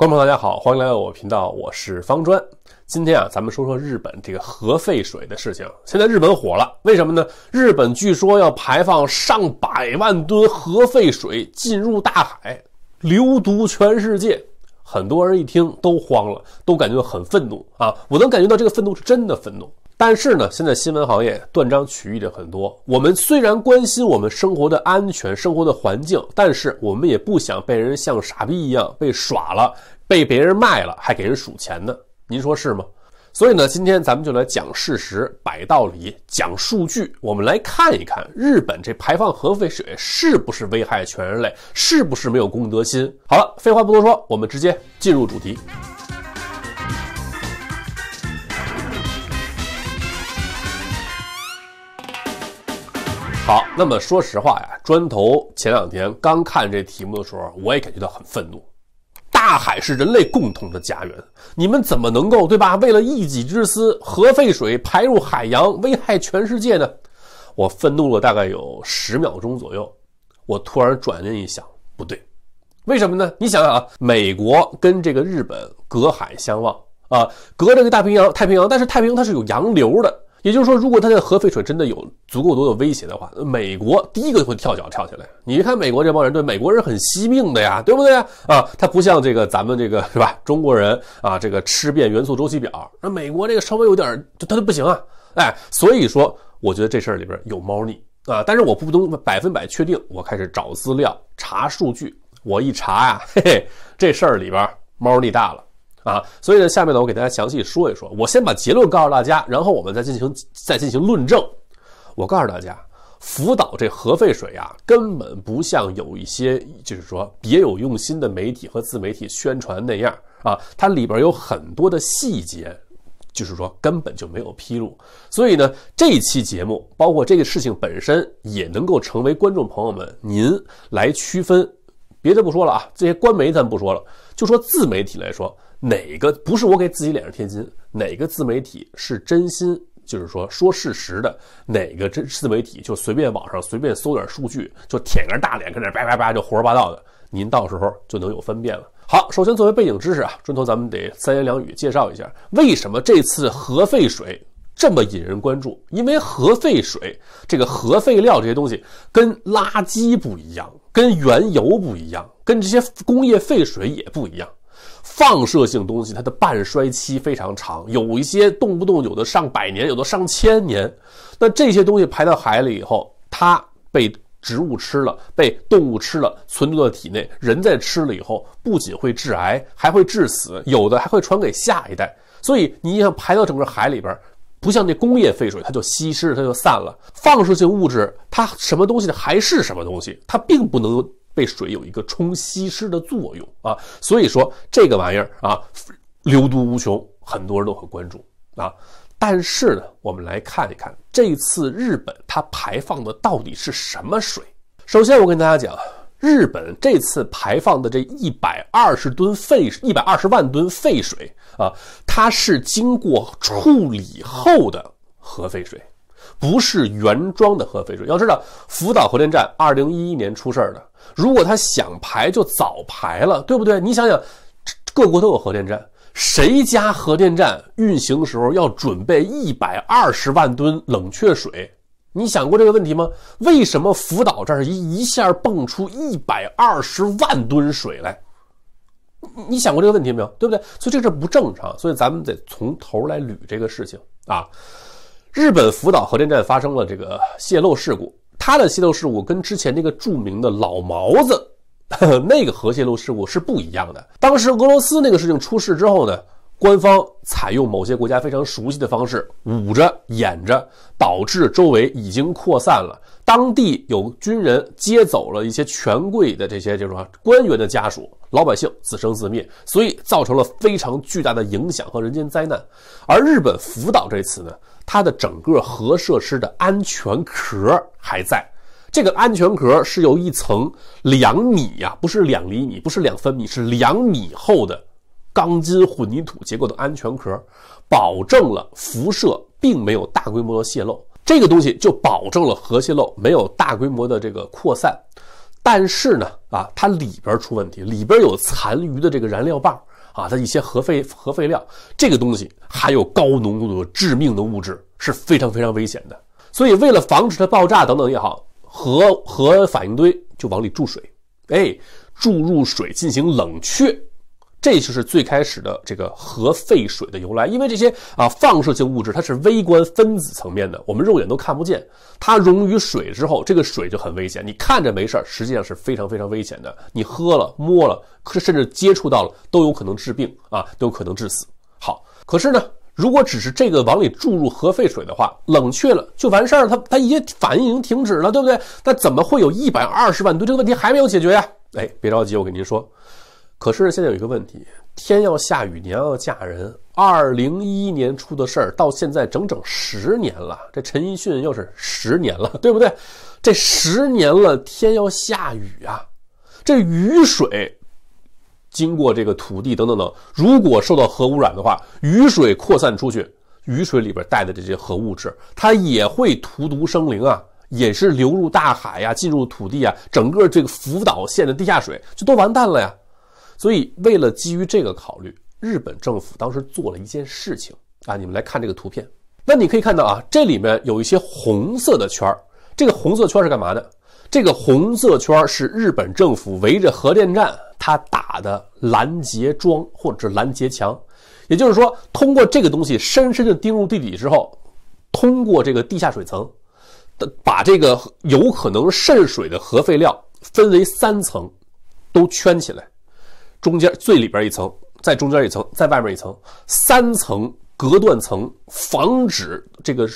观众朋友，大家好，欢迎来到我频道，我是方砖。今天啊，咱们说说日本这个核废水的事情。现在日本火了，为什么呢？日本据说要排放上百万吨核废水进入大海，流毒全世界。很多人一听都慌了，都感觉很愤怒啊！我能感觉到这个愤怒是真的愤怒。但是呢，现在新闻行业断章取义的很多。我们虽然关心我们生活的安全、生活的环境，但是我们也不想被人像傻逼一样被耍了、被别人卖了，还给人数钱呢。您说是吗？所以呢，今天咱们就来讲事实、摆道理、讲数据。我们来看一看，日本这排放核废水是不是危害全人类？是不是没有公德心？好了，废话不多说，我们直接进入主题。好，那么说实话呀，砖头前两天刚看这题目的时候，我也感觉到很愤怒。大海是人类共同的家园，你们怎么能够对吧？为了一己之私，核废水排入海洋，危害全世界呢？我愤怒了大概有十秒钟左右，我突然转念一想，不对，为什么呢？你想想啊，美国跟这个日本隔海相望啊，隔着个太平洋，太平洋，但是太平洋它是有洋流的。也就是说，如果他的核废水真的有足够多的威胁的话，美国第一个会跳脚跳起来。你看，美国这帮人对美国人很惜命的呀，对不对啊，他不像这个咱们这个是吧？中国人啊，这个吃遍元素周期表。那美国这个稍微有点就他就不行啊，哎，所以说我觉得这事儿里边有猫腻啊。但是我不能百分百确定。我开始找资料查数据，我一查呀，嘿嘿，这事儿里边猫腻大了。啊，所以呢，下面呢，我给大家详细说一说。我先把结论告诉大家，然后我们再进行再进行论证。我告诉大家，福岛这核废水啊，根本不像有一些就是说别有用心的媒体和自媒体宣传那样啊，它里边有很多的细节，就是说根本就没有披露。所以呢，这一期节目，包括这个事情本身，也能够成为观众朋友们您来区分。别的不说了啊，这些官媒咱不说了，就说自媒体来说，哪个不是我给自己脸上贴金？哪个自媒体是真心？就是说说事实的，哪个这自媒体就随便网上随便搜点数据，就舔个大脸，跟那叭叭叭就胡说八道的，您到时候就能有分辨了。好，首先作为背景知识啊，砖头咱们得三言两语介绍一下，为什么这次核废水这么引人关注？因为核废水这个核废料这些东西跟垃圾不一样。跟原油不一样，跟这些工业废水也不一样。放射性东西它的半衰期非常长，有一些动不动有的上百年，有的上千年。那这些东西排到海里以后，它被植物吃了，被动物吃了，存到体内，人在吃了以后，不仅会致癌，还会致死，有的还会传给下一代。所以你想排到整个海里边。不像那工业废水，它就稀释，它就散了。放射性物质，它什么东西还是什么东西，它并不能被水有一个冲稀释的作用啊。所以说这个玩意儿啊，流毒无穷，很多人都很关注啊。但是呢，我们来看一看这次日本它排放的到底是什么水。首先，我跟大家讲。日本这次排放的这一百二十吨废、一百二十万吨废水啊，它是经过处理后的核废水，不是原装的核废水。要知道，福岛核电站二零一一年出事儿的，如果他想排就早排了，对不对？你想想，各国都有核电站，谁家核电站运行时候要准备一百二十万吨冷却水？你想过这个问题吗？为什么福岛这儿一一下蹦出一百二十万吨水来？你想过这个问题没有？对不对？所以这事儿不正常，所以咱们得从头来捋这个事情啊。日本福岛核电站发生了这个泄漏事故，它的泄漏事故跟之前那个著名的老毛子 那个核泄漏事故是不一样的。当时俄罗斯那个事情出事之后呢？官方采用某些国家非常熟悉的方式捂着掩着，导致周围已经扩散了。当地有军人接走了一些权贵的这些就是说官员的家属，老百姓自生自灭，所以造成了非常巨大的影响和人间灾难。而日本福岛这次呢，它的整个核设施的安全壳还在，这个安全壳是由一层两米呀，不是两厘米，不是两分米，是两米厚的。钢筋混凝土结构的安全壳，保证了辐射并没有大规模的泄漏，这个东西就保证了核泄漏没有大规模的这个扩散。但是呢，啊，它里边出问题，里边有残余的这个燃料棒啊，它一些核废核废料，这个东西含有高浓度的致命的物质，是非常非常危险的。所以为了防止它爆炸等等也好，核核反应堆就往里注水，哎，注入水进行冷却。这就是最开始的这个核废水的由来，因为这些啊放射性物质它是微观分子层面的，我们肉眼都看不见。它溶于水之后，这个水就很危险。你看着没事儿，实际上是非常非常危险的。你喝了、摸了，甚至接触到了，都有可能治病啊，都有可能致死。好，可是呢，如果只是这个往里注入核废水的话，冷却了就完事儿，它它一些反应已经停止了，对不对？那怎么会有一百二十万？对这个问题还没有解决呀？哎，别着急，我给您说。可是现在有一个问题：天要下雨，娘要嫁人。二零一一年出的事儿到现在整整十年了，这陈奕迅又是十年了，对不对？这十年了，天要下雨啊！这雨水经过这个土地等等等，如果受到核污染的话，雨水扩散出去，雨水里边带的这些核物质，它也会荼毒生灵啊，也是流入大海呀，进入土地啊，整个这个福岛县的地下水就都完蛋了呀！所以，为了基于这个考虑，日本政府当时做了一件事情啊。你们来看这个图片，那你可以看到啊，这里面有一些红色的圈儿。这个红色圈是干嘛的？这个红色圈是日本政府围着核电站它打的拦截桩或者是拦截墙。也就是说，通过这个东西深深地钉入地底之后，通过这个地下水层，把这个有可能渗水的核废料分为三层，都圈起来。中间最里边一层，在中间一层，在外面一层，三层隔断层，防止这个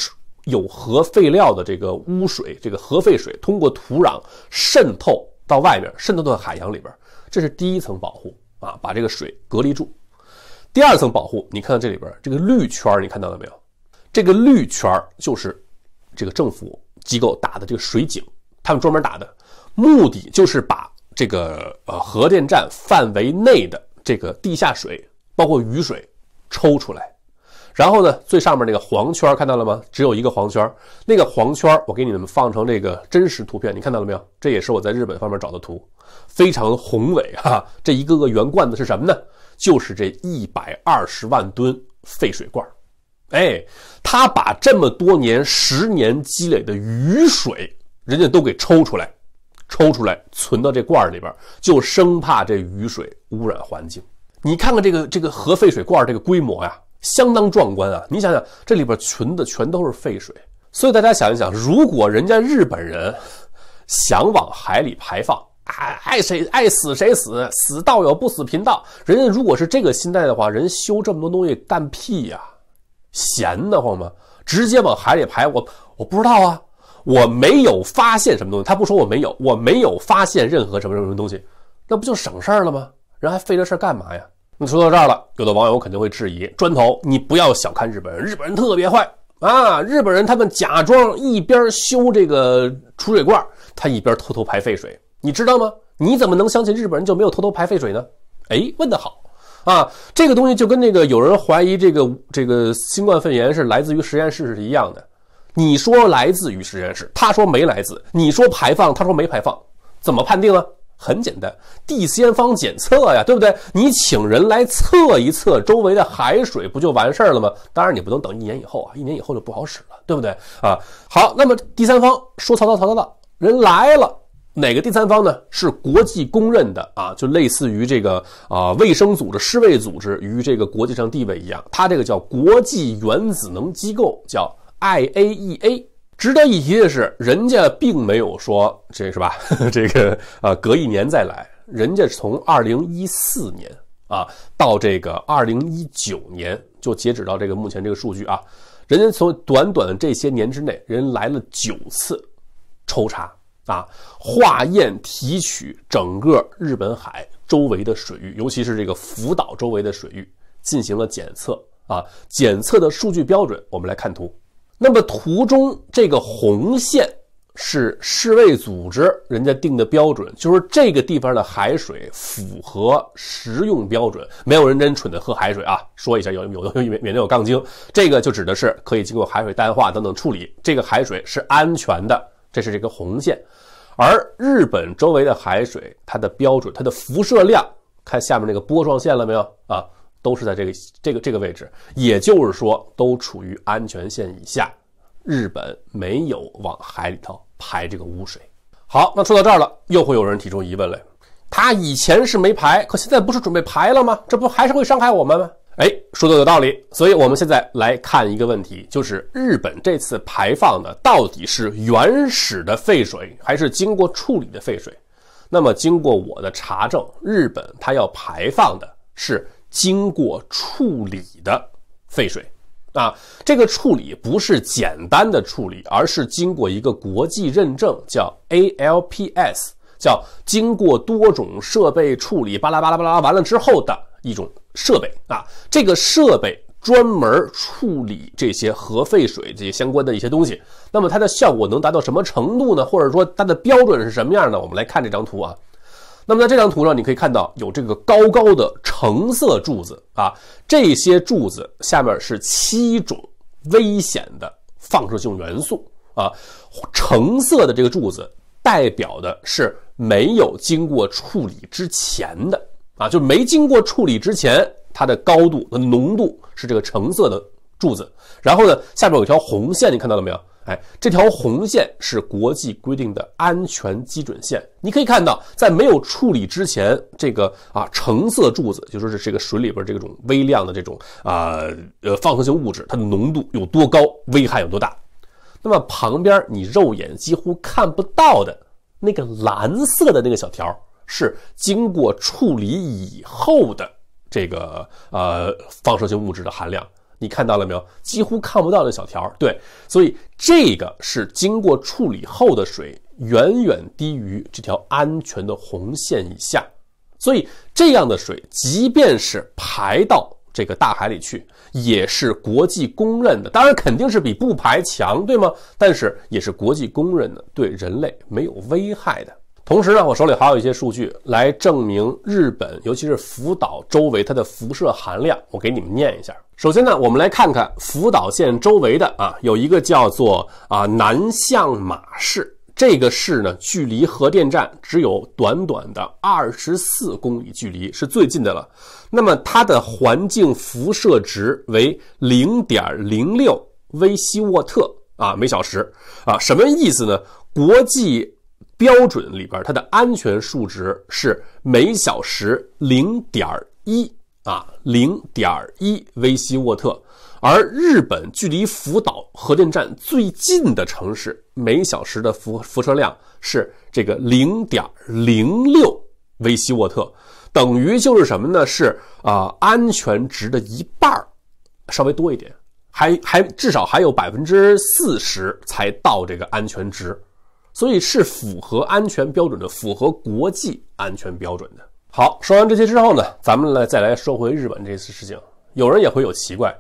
有核废料的这个污水，这个核废水通过土壤渗透到外面，渗透到海洋里边。这是第一层保护啊，把这个水隔离住。第二层保护，你看到这里边这个绿圈，你看到了没有？这个绿圈就是这个政府机构打的这个水井，他们专门打的，目的就是把。这个呃核电站范围内的这个地下水，包括雨水，抽出来，然后呢，最上面那个黄圈看到了吗？只有一个黄圈，那个黄圈我给你们放成这个真实图片，你看到了没有？这也是我在日本方面找的图，非常宏伟哈。这一个个圆罐子是什么呢？就是这一百二十万吨废水罐，哎，他把这么多年十年积累的雨水，人家都给抽出来。抽出来存到这罐儿里边，就生怕这雨水污染环境。你看看这个这个核废水罐，这个规模呀，相当壮观啊！你想想，这里边存的全都是废水，所以大家想一想，如果人家日本人想往海里排放，爱爱谁爱死谁死，死道友不死贫道。人家如果是这个心态的话，人修这么多东西干屁呀，闲得慌吗？直接往海里排，我我不知道啊。我没有发现什么东西，他不说我没有，我没有发现任何什么什么东西，那不就省事儿了吗？人还费这事儿干嘛呀？那说到这儿了，有的网友肯定会质疑：砖头，你不要小看日本人，日本人特别坏啊！日本人他们假装一边修这个储水罐，他一边偷偷排废水，你知道吗？你怎么能相信日本人就没有偷偷排废水呢？哎，问得好啊！这个东西就跟那个有人怀疑这个这个新冠肺炎是来自于实验室是一样的。你说来自于实验室，他说没来自；你说排放，他说没排放，怎么判定啊？很简单，第三方检测呀，对不对？你请人来测一测周围的海水，不就完事儿了吗？当然，你不能等一年以后啊，一年以后就不好使了，对不对啊？好，那么第三方说曹操曹操到，人来了，哪个第三方呢？是国际公认的啊，就类似于这个啊，卫生组织、世卫组织与这个国际上地位一样，它这个叫国际原子能机构，叫。I A E A，值得一提的是，人家并没有说这是吧？这个呃，隔一年再来，人家从二零一四年啊到这个二零一九年，就截止到这个目前这个数据啊，人家从短短这些年之内，人来了九次，抽查啊，化验提取整个日本海周围的水域，尤其是这个福岛周围的水域进行了检测啊。检测的数据标准，我们来看图。那么图中这个红线是世卫组织人家定的标准，就是这个地方的海水符合食用标准，没有人真蠢的喝海水啊。说一下，有有有免免得有杠精，这个就指的是可以经过海水淡化等等处理，这个海水是安全的，这是这个红线。而日本周围的海水，它的标准，它的辐射量，看下面那个波状线了没有啊？都是在这个这个这个位置，也就是说，都处于安全线以下。日本没有往海里头排这个污水。好，那说到这儿了，又会有人提出疑问了：他以前是没排，可现在不是准备排了吗？这不还是会伤害我们吗？哎，说的有道理。所以我们现在来看一个问题，就是日本这次排放的到底是原始的废水，还是经过处理的废水？那么，经过我的查证，日本它要排放的是。经过处理的废水，啊，这个处理不是简单的处理，而是经过一个国际认证，叫 ALPS，叫经过多种设备处理，巴拉巴拉巴拉完了之后的一种设备，啊，这个设备专门处理这些核废水这些相关的一些东西。那么它的效果能达到什么程度呢？或者说它的标准是什么样呢？我们来看这张图啊。那么在这张图上，你可以看到有这个高高的橙色柱子啊，这些柱子下面是七种危险的放射性元素啊，橙色的这个柱子代表的是没有经过处理之前的啊，就没经过处理之前，它的高度和浓度是这个橙色的柱子。然后呢，下面有条红线，你看到了没有？哎，这条红线是国际规定的安全基准线。你可以看到，在没有处理之前，这个啊橙色柱子就说是这个水里边这种微量的这种啊呃放射性物质，它的浓度有多高，危害有多大。那么旁边你肉眼几乎看不到的那个蓝色的那个小条，是经过处理以后的这个呃放射性物质的含量。你看到了没有？几乎看不到的小条儿，对，所以这个是经过处理后的水，远远低于这条安全的红线以下。所以这样的水，即便是排到这个大海里去，也是国际公认的。当然，肯定是比不排强，对吗？但是也是国际公认的，对人类没有危害的。同时呢，我手里还有一些数据来证明日本，尤其是福岛周围它的辐射含量。我给你们念一下。首先呢，我们来看看福岛县周围的啊，有一个叫做啊南相马市，这个市呢距离核电站只有短短的二十四公里距离，是最近的了。那么它的环境辐射值为零点零六微西沃特啊每小时啊，什么意思呢？国际。标准里边，它的安全数值是每小时零点一啊，零点一微西沃特。而日本距离福岛核电站最近的城市，每小时的辐辐射量是这个零点零六微西沃特，等于就是什么呢？是啊，安全值的一半稍微多一点，还还至少还有百分之四十才到这个安全值。所以是符合安全标准的，符合国际安全标准的。好，说完这些之后呢，咱们来再来说回日本这次事情。有人也会有奇怪，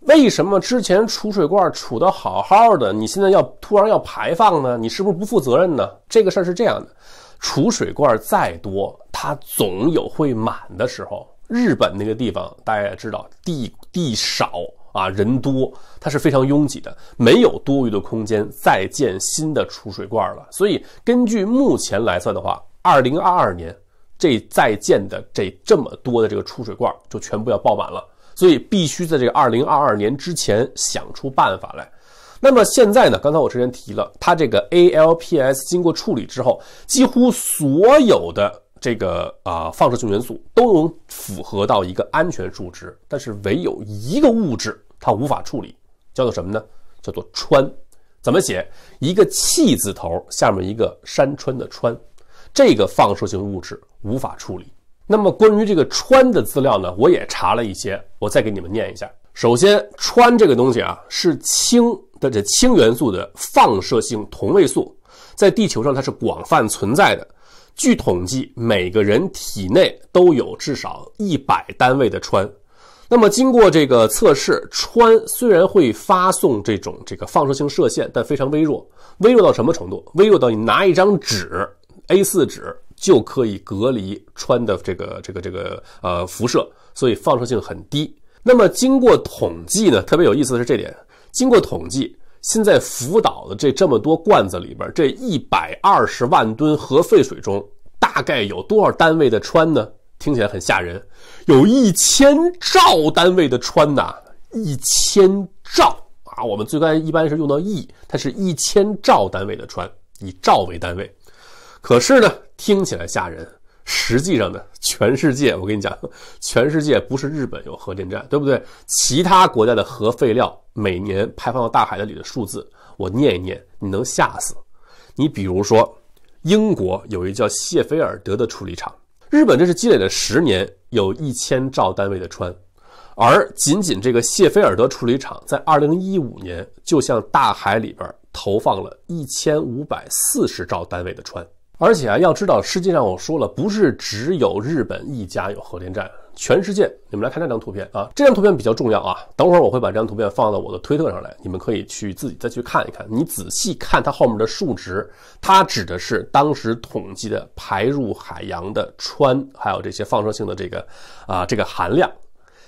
为什么之前储水罐储的好好的，你现在要突然要排放呢？你是不是不负责任呢？这个事儿是这样的，储水罐再多，它总有会满的时候。日本那个地方大家也知道，地地少。啊，人多，它是非常拥挤的，没有多余的空间再建新的储水罐了。所以根据目前来算的话，二零二二年这在建的这这么多的这个储水罐就全部要爆满了，所以必须在这个二零二二年之前想出办法来。那么现在呢？刚才我之前提了，它这个 ALPS 经过处理之后，几乎所有的。这个啊，放射性元素都能符合到一个安全数值，但是唯有一个物质它无法处理，叫做什么呢？叫做氚，怎么写？一个气字头，下面一个山川的川，这个放射性物质无法处理。那么关于这个氚的资料呢，我也查了一些，我再给你们念一下。首先，氚这个东西啊，是氢的这氢元素的放射性同位素，在地球上它是广泛存在的。据统计，每个人体内都有至少一百单位的氚。那么，经过这个测试，氚虽然会发送这种这个放射性射线，但非常微弱。微弱到什么程度？微弱到你拿一张纸 （A4 纸）就可以隔离氚的这个这个这个呃辐射，所以放射性很低。那么，经过统计呢，特别有意思的是这点：经过统计。现在福岛的这这么多罐子里边，这一百二十万吨核废水中，大概有多少单位的氚呢？听起来很吓人，有一千兆单位的氚呐，一千兆啊！我们最关一般是用到亿，它是一千兆单位的氚，以兆为单位。可是呢，听起来吓人。实际上呢，全世界，我跟你讲，全世界不是日本有核电站，对不对？其他国家的核废料每年排放到大海里的数字，我念一念，你能吓死。你比如说，英国有一叫谢菲尔德的处理厂，日本这是积累了十年，有一千兆单位的氚，而仅仅这个谢菲尔德处理厂在2015年就向大海里边投放了1540兆单位的氚。而且啊，要知道，实际上我说了，不是只有日本一家有核电站，全世界。你们来看这张图片啊，这张图片比较重要啊。等会儿我会把这张图片放到我的推特上来，你们可以去自己再去看一看。你仔细看它后面的数值，它指的是当时统计的排入海洋的氚，还有这些放射性的这个，啊，这个含量。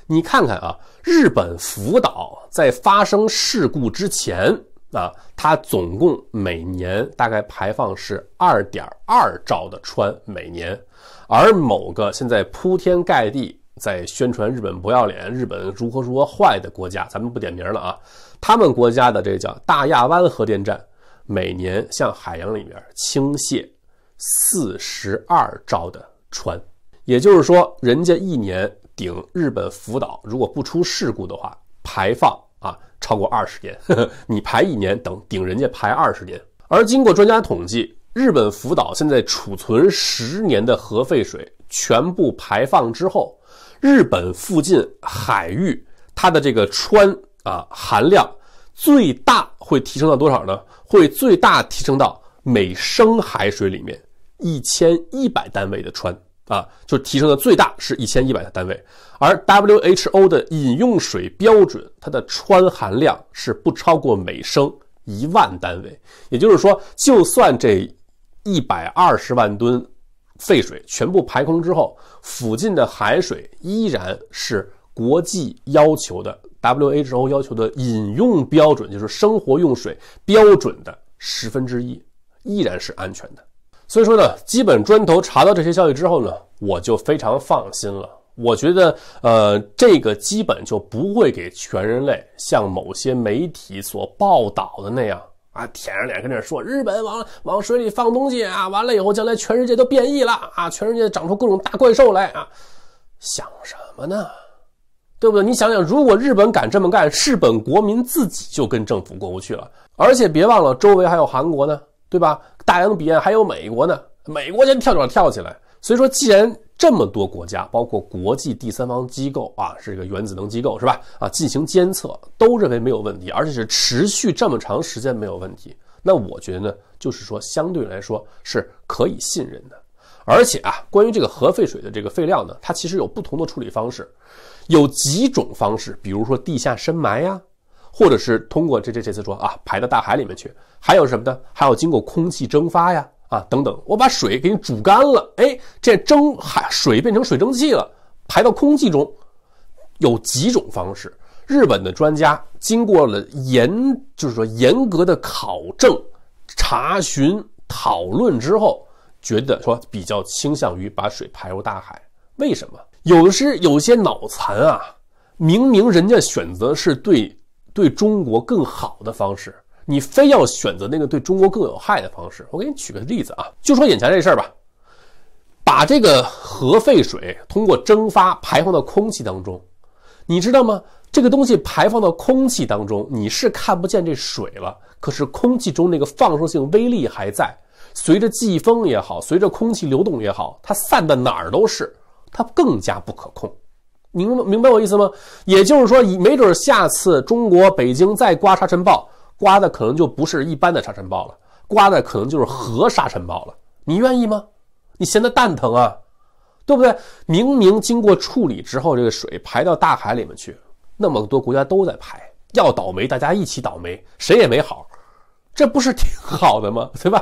你看看啊，日本福岛在发生事故之前。啊，它总共每年大概排放是二点二兆的氚每年，而某个现在铺天盖地在宣传日本不要脸、日本如何如何坏的国家，咱们不点名了啊，他们国家的这个叫大亚湾核电站，每年向海洋里面倾泻四十二兆的氚，也就是说，人家一年顶日本福岛，如果不出事故的话，排放。超过二十年，呵呵，你排一年等顶人家排二十年。而经过专家统计，日本福岛现在储存十年的核废水全部排放之后，日本附近海域它的这个氚啊含量最大会提升到多少呢？会最大提升到每升海水里面一千一百单位的氚。啊，就提升的最大是一千一百的单位，而 WHO 的饮用水标准，它的氚含量是不超过每升一万单位。也就是说，就算这一百二十万吨废水全部排空之后，附近的海水依然是国际要求的 WHO 要求的饮用标准，就是生活用水标准的十分之一，依然是安全的。所以说呢，基本砖头查到这些消息之后呢，我就非常放心了。我觉得，呃，这个基本就不会给全人类像某些媒体所报道的那样啊，舔着脸跟这说日本往往水里放东西啊，完了以后将来全世界都变异了啊，全世界长出各种大怪兽来啊，想什么呢？对不对？你想想，如果日本敢这么干，日本国民自己就跟政府过不去了，而且别忘了，周围还有韩国呢。对吧？大洋彼岸还有美国呢，美国先跳脚跳起来。所以说，既然这么多国家，包括国际第三方机构啊，是一个原子能机构是吧？啊，进行监测，都认为没有问题，而且是持续这么长时间没有问题。那我觉得，呢，就是说相对来说是可以信任的。而且啊，关于这个核废水的这个废料呢，它其实有不同的处理方式，有几种方式，比如说地下深埋呀。或者是通过这这这次说啊排到大海里面去，还有什么呢？还要经过空气蒸发呀啊等等，我把水给你煮干了，哎，这蒸海水变成水蒸气了，排到空气中有几种方式。日本的专家经过了严，就是说严格的考证、查询、讨论之后，觉得说比较倾向于把水排入大海。为什么？有的是有些脑残啊，明明人家选择是对。对中国更好的方式，你非要选择那个对中国更有害的方式？我给你举个例子啊，就说眼前这事儿吧，把这个核废水通过蒸发排放到空气当中，你知道吗？这个东西排放到空气当中，你是看不见这水了，可是空气中那个放射性微粒还在，随着季风也好，随着空气流动也好，它散的哪儿都是，它更加不可控。明明白我意思吗？也就是说，没准下次中国北京再刮沙尘暴，刮的可能就不是一般的沙尘暴了，刮的可能就是核沙尘暴了。你愿意吗？你闲得蛋疼啊，对不对？明明经过处理之后，这个水排到大海里面去，那么多国家都在排，要倒霉大家一起倒霉，谁也没好，这不是挺好的吗？对吧？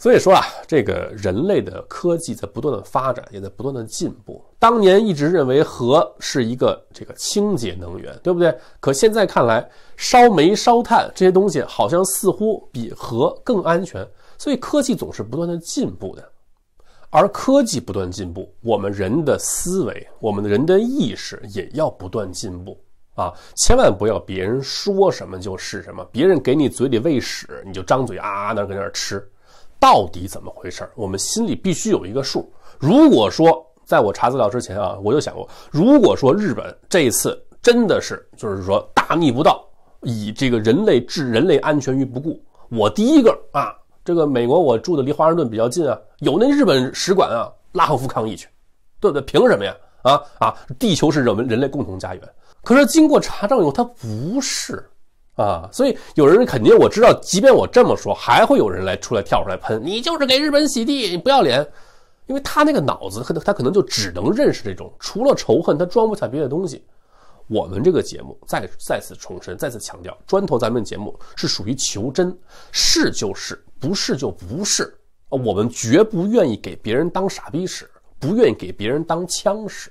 所以说啊，这个人类的科技在不断的发展，也在不断的进步。当年一直认为核是一个这个清洁能源，对不对？可现在看来，烧煤、烧炭这些东西好像似乎比核更安全。所以科技总是不断的进步的，而科技不断进步，我们人的思维，我们人的意识也要不断进步啊！千万不要别人说什么就是什么，别人给你嘴里喂屎，你就张嘴啊那搁那吃。到底怎么回事儿？我们心里必须有一个数。如果说在我查资料之前啊，我就想过，如果说日本这一次真的是就是说大逆不道，以这个人类置人类安全于不顾，我第一个啊，这个美国我住的离华盛顿比较近啊，有那日本使馆啊，拉横幅抗议去，对不对？凭什么呀？啊啊！地球是我们人类共同家园。可是经过查证以后，它不是。啊，所以有人肯定我知道，即便我这么说，还会有人来出来跳出来喷你，就是给日本洗地，你不要脸，因为他那个脑子，他他可能就只能认识这种，除了仇恨，他装不下别的东西。我们这个节目再再次重申，再次强调，砖头咱们节目是属于求真，是就是，不是就不是，我们绝不愿意给别人当傻逼使，不愿意给别人当枪使。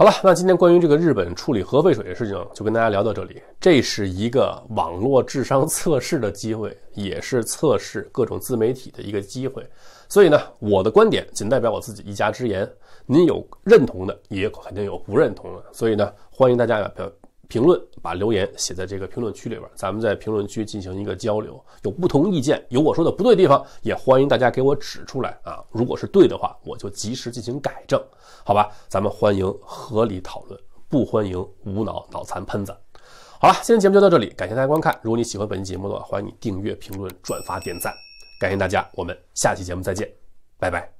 好了，那今天关于这个日本处理核废水的事情就跟大家聊到这里。这是一个网络智商测试的机会，也是测试各种自媒体的一个机会。所以呢，我的观点仅代表我自己一家之言，您有认同的也肯定有不认同的，所以呢，欢迎大家啊，评论把留言写在这个评论区里边，咱们在评论区进行一个交流。有不同意见，有我说的不对地方，也欢迎大家给我指出来啊！如果是对的话，我就及时进行改正，好吧？咱们欢迎合理讨论，不欢迎无脑脑残喷子。好了，今天节目就到这里，感谢大家观看。如果你喜欢本期节目的话，欢迎你订阅、评论、转发、点赞，感谢大家，我们下期节目再见，拜拜。